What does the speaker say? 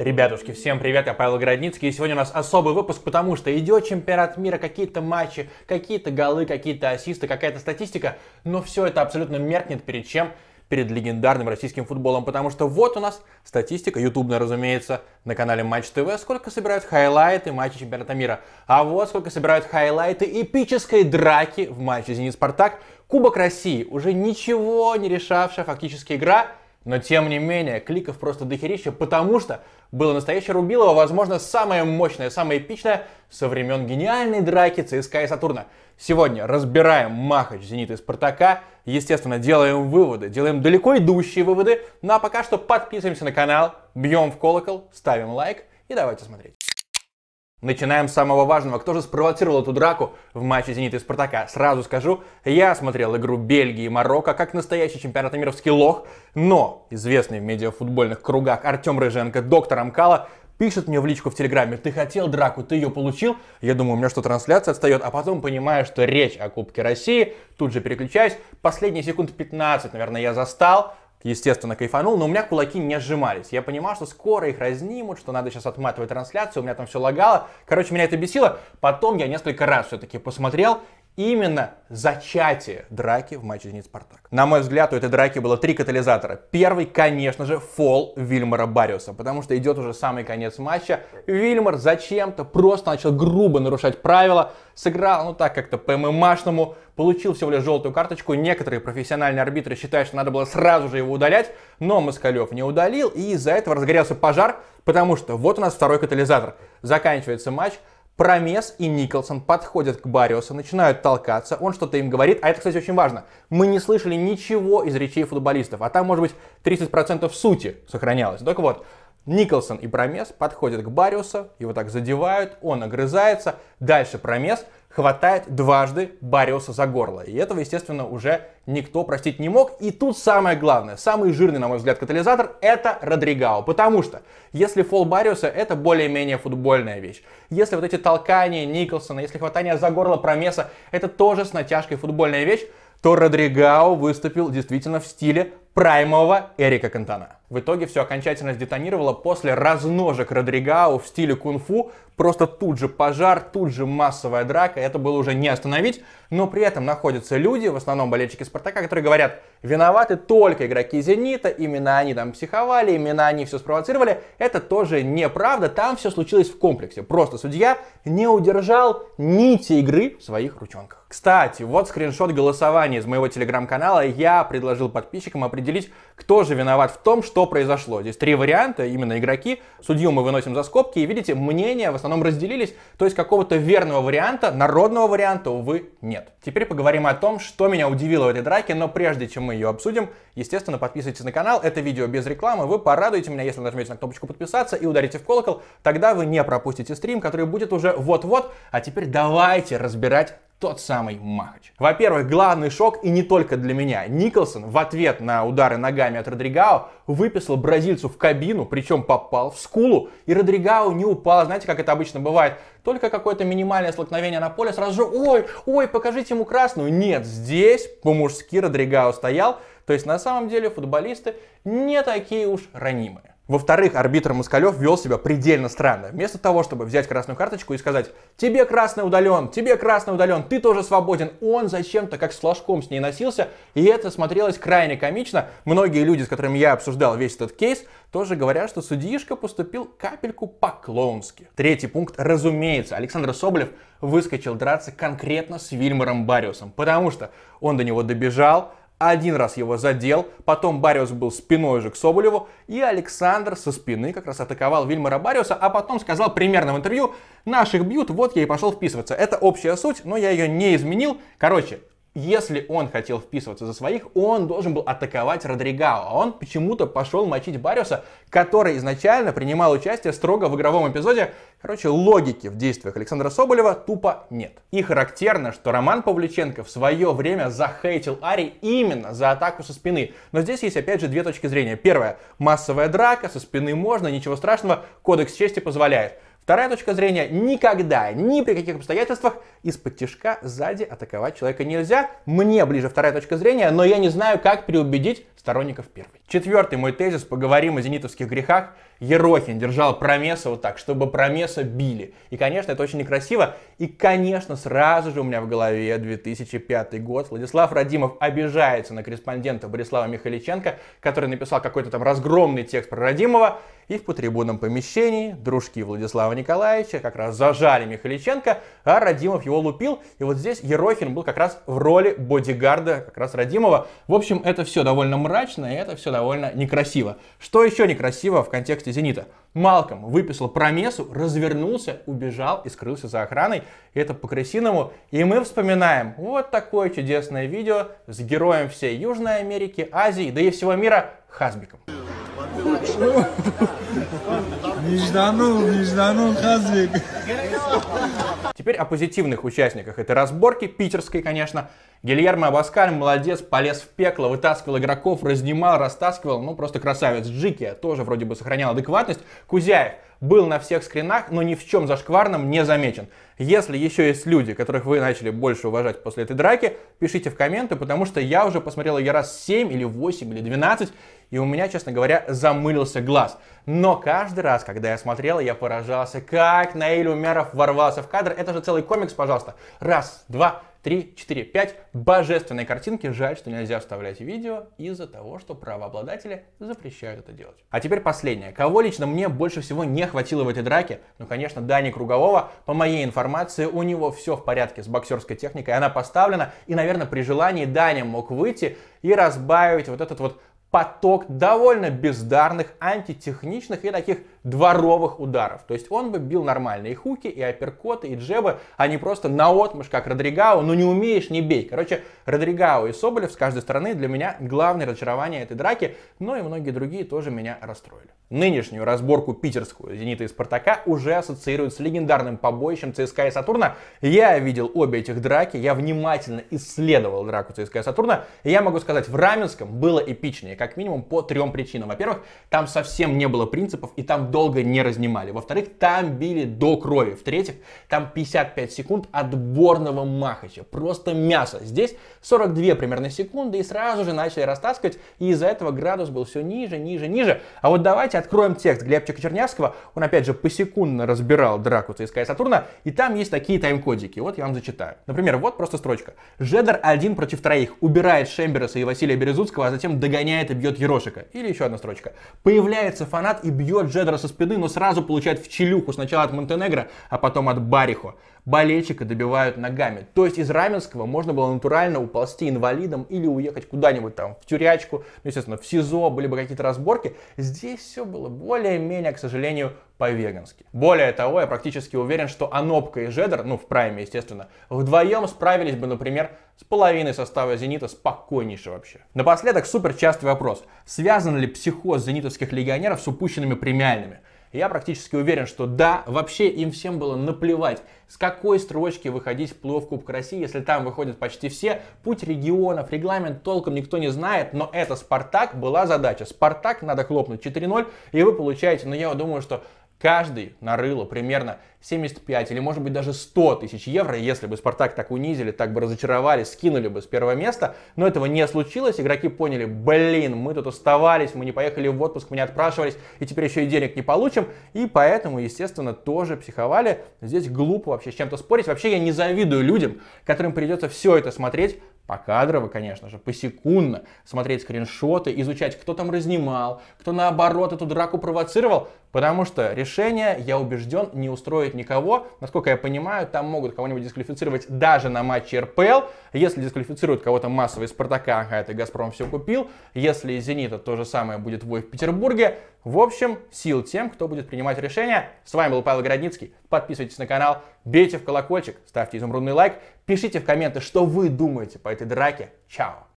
Ребятушки, всем привет, я Павел Городницкий, и сегодня у нас особый выпуск, потому что идет чемпионат мира, какие-то матчи, какие-то голы, какие-то ассисты, какая-то статистика, но все это абсолютно меркнет перед чем? Перед легендарным российским футболом, потому что вот у нас статистика, ютубная, разумеется, на канале Матч ТВ, сколько собирают хайлайты матча чемпионата мира. А вот сколько собирают хайлайты эпической драки в матче «Зенит-Спартак». Кубок России, уже ничего не решавшая фактически игра, но тем не менее, кликов просто дохерища, потому что было настоящее рубилово, возможно, самое мощное, самое эпичное со времен гениальной драки ЦСКА и Сатурна. Сегодня разбираем Махач Зенита и Спартака, естественно, делаем выводы, делаем далеко идущие выводы, ну а пока что подписываемся на канал, бьем в колокол, ставим лайк и давайте смотреть. Начинаем с самого важного. Кто же спровоцировал эту драку в матче «Зенита» и «Спартака»? Сразу скажу, я смотрел игру Бельгии и Марокко как настоящий чемпионат мировский лох, но известный в медиафутбольных кругах Артем Рыженко, доктор Амкала, пишет мне в личку в Телеграме, ты хотел драку, ты ее получил, я думаю, у меня что, трансляция отстает, а потом понимаю, что речь о Кубке России, тут же переключаюсь, последние секунд 15, наверное, я застал, естественно, кайфанул, но у меня кулаки не сжимались. Я понимал, что скоро их разнимут, что надо сейчас отматывать трансляцию, у меня там все лагало. Короче, меня это бесило. Потом я несколько раз все-таки посмотрел именно зачатие драки в матче «Зенит-Спартак». На мой взгляд, у этой драки было три катализатора. Первый, конечно же, фол Вильмара Бариуса, потому что идет уже самый конец матча. Вильмар зачем-то просто начал грубо нарушать правила, сыграл, ну так как-то по ММАшному, получил всего лишь желтую карточку. Некоторые профессиональные арбитры считают, что надо было сразу же его удалять, но Москалев не удалил, и из-за этого разгорелся пожар, потому что вот у нас второй катализатор. Заканчивается матч, Промес и Николсон подходят к Бариосу, начинают толкаться, он что-то им говорит, а это, кстати, очень важно. Мы не слышали ничего из речей футболистов, а там, может быть, 30% сути сохранялось. Так вот, Николсон и Промес подходят к Бариусу, его так задевают, он огрызается, дальше Промес – хватает дважды Бариуса за горло. И этого, естественно, уже никто простить не мог. И тут самое главное, самый жирный, на мой взгляд, катализатор — это Родригао. Потому что если фол Бариуса — это более-менее футбольная вещь. Если вот эти толкания Николсона, если хватание за горло Промеса — это тоже с натяжкой футбольная вещь, то Родригао выступил действительно в стиле праймового Эрика Кантана. В итоге все окончательно сдетонировало после разножек Родригау в стиле кунг-фу. Просто тут же пожар, тут же массовая драка. Это было уже не остановить. Но при этом находятся люди, в основном болельщики Спартака, которые говорят, виноваты только игроки Зенита, именно они там психовали, именно они все спровоцировали. Это тоже неправда. Там все случилось в комплексе. Просто судья не удержал нити игры в своих ручонках. Кстати, вот скриншот голосования из моего телеграм-канала. Я предложил подписчикам определить, кто же виноват в том, что что произошло. Здесь три варианта, именно игроки. Судью мы выносим за скобки, и видите, мнения в основном разделились, то есть какого-то верного варианта, народного варианта, увы, нет. Теперь поговорим о том, что меня удивило в этой драке, но прежде чем мы ее обсудим, естественно, подписывайтесь на канал, это видео без рекламы, вы порадуете меня, если нажмете на кнопочку подписаться и ударите в колокол, тогда вы не пропустите стрим, который будет уже вот-вот, а теперь давайте разбирать тот самый Махач. Во-первых, главный шок, и не только для меня. Николсон в ответ на удары ногами от Родригао выписал бразильцу в кабину, причем попал в скулу, и Родригао не упал. Знаете, как это обычно бывает? Только какое-то минимальное столкновение на поле, сразу же, ой, ой, покажите ему красную. Нет, здесь по-мужски Родригао стоял. То есть на самом деле футболисты не такие уж ранимые. Во-вторых, арбитр Москалев вел себя предельно странно. Вместо того, чтобы взять красную карточку и сказать «Тебе красный удален, тебе красный удален, ты тоже свободен», он зачем-то как с флажком с ней носился, и это смотрелось крайне комично. Многие люди, с которыми я обсуждал весь этот кейс, тоже говорят, что судьишка поступил капельку по-клоунски. Третий пункт. Разумеется, Александр Соболев выскочил драться конкретно с Вильмаром Бариусом, потому что он до него добежал, один раз его задел, потом Бариус был спиной же к Соболеву, и Александр со спины как раз атаковал Вильмара Бариуса, а потом сказал примерно в интервью, наших бьют, вот я и пошел вписываться. Это общая суть, но я ее не изменил. Короче, если он хотел вписываться за своих, он должен был атаковать Родригао, а он почему-то пошел мочить Бариуса, который изначально принимал участие строго в игровом эпизоде. Короче, логики в действиях Александра Соболева тупо нет. И характерно, что Роман Павличенко в свое время захейтил Ари именно за атаку со спины. Но здесь есть опять же две точки зрения. Первое, массовая драка, со спины можно, ничего страшного, кодекс чести позволяет. Вторая точка зрения – никогда, ни при каких обстоятельствах из-под тяжка сзади атаковать человека нельзя. Мне ближе вторая точка зрения, но я не знаю, как переубедить сторонников первой. Четвертый мой тезис, поговорим о зенитовских грехах. Ерохин держал Промеса вот так, чтобы Промеса били. И, конечно, это очень некрасиво. И, конечно, сразу же у меня в голове 2005 год. Владислав Радимов обижается на корреспондента Борислава Михаличенко, который написал какой-то там разгромный текст про Радимова. И в потрибунном помещении дружки Владислава Николаевича как раз зажали Михаличенко, а Радимов его лупил. И вот здесь Ерохин был как раз в роли бодигарда как раз Радимова. В общем, это все довольно мрачно мрачно, и это все довольно некрасиво. Что еще некрасиво в контексте «Зенита»? Малком выписал промесу, развернулся, убежал и скрылся за охраной. Это по-крысиному. И мы вспоминаем вот такое чудесное видео с героем всей Южной Америки, Азии, да и всего мира Хазбиком. Нежданул, нежданул Хазбик. Теперь о позитивных участниках этой разборки, питерской, конечно. Гильермо Абаскаль, молодец, полез в пекло, вытаскивал игроков, разнимал, растаскивал, ну просто красавец. Джики тоже вроде бы сохранял адекватность. Кузяев был на всех скринах, но ни в чем зашкварном не замечен. Если еще есть люди, которых вы начали больше уважать после этой драки, пишите в комменты, потому что я уже посмотрел ее раз 7 или 8 или 12, и у меня, честно говоря, замылился глаз. Но каждый раз, когда я смотрел, я поражался, как Наиль Умяров ворвался в кадр. Это же целый комикс, пожалуйста. Раз, два, три, четыре, пять божественной картинки. Жаль, что нельзя вставлять видео из-за того, что правообладатели запрещают это делать. А теперь последнее. Кого лично мне больше всего не хватило в этой драке? Ну, конечно, Дани Кругового. По моей информации, у него все в порядке с боксерской техникой. Она поставлена, и, наверное, при желании Дани мог выйти и разбавить вот этот вот поток довольно бездарных, антитехничных и таких дворовых ударов. То есть он бы бил нормальные хуки, и апперкоты, и джебы, а не просто наотмашь, как Родригао, но «Ну не умеешь, не бей. Короче, Родригао и Соболев с каждой стороны для меня главное разочарование этой драки, но и многие другие тоже меня расстроили. Нынешнюю разборку питерскую «Зенита» и «Спартака» уже ассоциируют с легендарным побоищем ЦСКА и «Сатурна». Я видел обе этих драки, я внимательно исследовал драку ЦСКА и «Сатурна», и я могу сказать, в Раменском было эпичнее. Как минимум по трем причинам. Во-первых, там совсем не было принципов и там долго не разнимали. Во-вторых, там били до крови. В-третьих, там 55 секунд отборного махача. Просто мясо. Здесь 42 примерно секунды и сразу же начали растаскивать. И из-за этого градус был все ниже, ниже, ниже. А вот давайте откроем текст Глебчика Чернявского. Он опять же посекундно разбирал драку ЦСКА и Сатурна. И там есть такие тайм-кодики. Вот я вам зачитаю. Например, вот просто строчка. Жедер один против троих убирает Шембереса и Василия Березутского, а затем догоняет и бьет Ерошика. Или еще одна строчка. Появляется фанат и бьет Джедра со спины, но сразу получает в челюху сначала от Монтенегро, а потом от Барихо болельщика добивают ногами. То есть из Раменского можно было натурально уползти инвалидом или уехать куда-нибудь там в тюрячку, ну, естественно, в СИЗО, были бы какие-то разборки. Здесь все было более-менее, к сожалению, по-вегански. Более того, я практически уверен, что Анопка и Жедер, ну, в прайме, естественно, вдвоем справились бы, например, с половиной состава «Зенита» спокойнейше вообще. Напоследок, супер частый вопрос. Связан ли психоз зенитовских легионеров с упущенными премиальными? Я практически уверен, что да, вообще им всем было наплевать, с какой строчки выходить в плей-офф Кубка России, если там выходят почти все. Путь регионов, регламент толком никто не знает, но это «Спартак» была задача. «Спартак» надо хлопнуть 4-0, и вы получаете, но ну, я думаю, что каждый нарыло примерно 75 или может быть даже 100 тысяч евро, если бы Спартак так унизили, так бы разочаровали, скинули бы с первого места, но этого не случилось, игроки поняли, блин, мы тут оставались, мы не поехали в отпуск, мы не отпрашивались, и теперь еще и денег не получим, и поэтому, естественно, тоже психовали, здесь глупо вообще с чем-то спорить, вообще я не завидую людям, которым придется все это смотреть покадрово, конечно же, посекундно смотреть скриншоты, изучать, кто там разнимал, кто наоборот эту драку провоцировал, потому что решение, я убежден, не устроит никого. Насколько я понимаю, там могут кого-нибудь дисквалифицировать даже на матче РПЛ. Если дисквалифицируют кого-то массово из Спартака, а это Газпром все купил. Если из Зенита то же самое будет в Петербурге, в общем, сил тем, кто будет принимать решения. С вами был Павел Городницкий. Подписывайтесь на канал, бейте в колокольчик, ставьте изумрудный лайк, пишите в комменты, что вы думаете по этой драке. Чао!